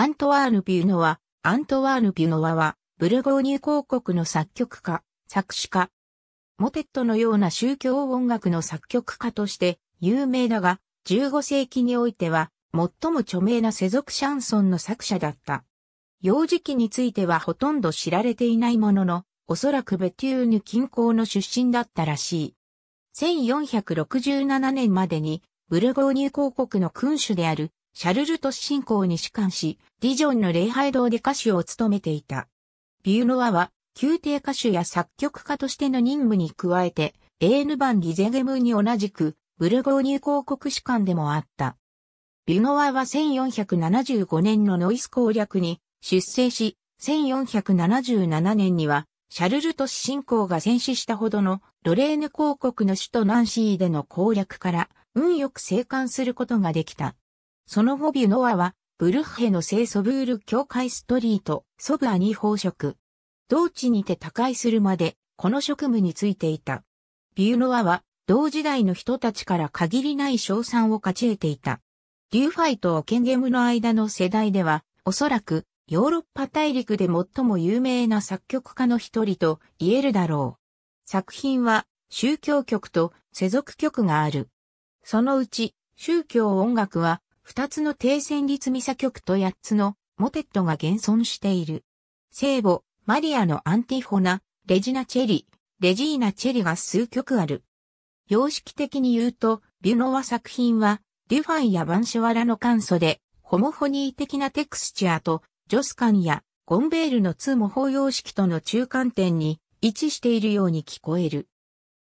アントワーヌ・ピューノワ、アントワーヌ・ピューノワは、ブルゴーニュ公国の作曲家、作詞家。モテットのような宗教音楽の作曲家として有名だが、15世紀においては、最も著名な世俗シャンソンの作者だった。幼児期についてはほとんど知られていないものの、おそらくベテューヌ近郊の出身だったらしい。1467年までに、ブルゴーニュ公国の君主であるシャルルトス信仰に仕官し、ディジョンの礼拝堂で歌手を務めていた。ビューノワは、宮廷歌手や作曲家としての任務に加えて、エーヌバン・ギゼゲムに同じく、ブルゴーニュ公国士官でもあった。ビュノワは1475年のノイス攻略に出征し、1477年には、シャルルトス信仰が戦死したほどのロレーヌ公国の首都ナンシーでの攻略から運よく生還することができた。その後ビュノワは、ブルッヘの聖ソブール教会ストリート、ソブアに奉職。同地にて他界するまで、この職務についていた。ビュノワは、同時代の人たちから限りない賞賛を勝ち得ていた。リューファイとケンゲムの間の世代では、おそらくヨーロッパ大陸で最も有名な作曲家の一人と言えるだろう。作品は宗教曲と世俗曲がある。そのうち宗教音楽は二つの低旋律ミサ曲と八つのモテットが現存している。聖母、マリアのアンティフォナ、レジナ・チェリ、レジーナ・チェリが数曲ある。様式的に言うと、ビュノワ作品は、デュファンやバンシュワラの簡素で、ホモフォニー的なテクスチャーと、ジョスカンやゴンベールの2模倣様式との中間点に位置しているように聞こえる。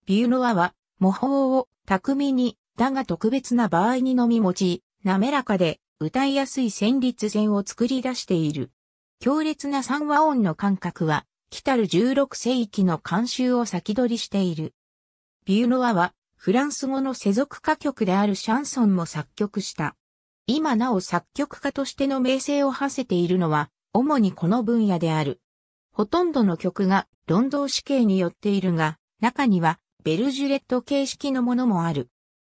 ビューノワは模倣を巧みに、だが特別な場合にのみ用い、滑らかで歌いやすい旋律線を作り出している。強烈な三和音の感覚は、来る16世紀の慣習を先取りしている。ビューノワは、フランス語の世俗歌曲であるシャンソンも作曲した。今なお作曲家としての名声を馳せているのは、主にこの分野である。ほとんどの曲がロンドン死刑によっているが、中にはベルジュレット形式のものもある。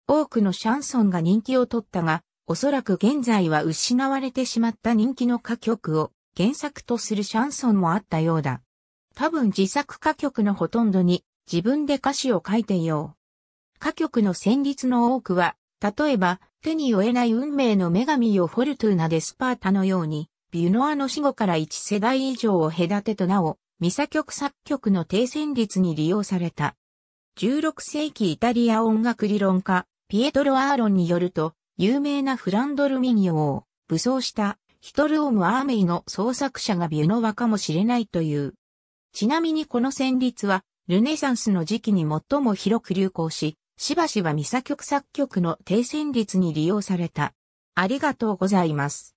多くのシャンソンが人気を取ったが、おそらく現在は失われてしまった人気の歌曲を原作とするシャンソンもあったようだ。多分自作歌曲のほとんどに自分で歌詞を書いていよう。歌曲の旋律の多くは、例えば手に負えない運命の女神よフォルトゥーナでスパータのように、ビュノアの死後から一世代以上を隔てとなお、ミサ曲作曲の低旋律に利用された。16世紀イタリア音楽理論家、ピエトロ・アーロンによると、有名なフランドル民謡を武装したヒトルオム・アーメイの創作者がビュノワかもしれないという。ちなみにこの旋律はルネサンスの時期に最も広く流行し、しばしばミサ曲作曲の低旋律に利用された。ありがとうございます。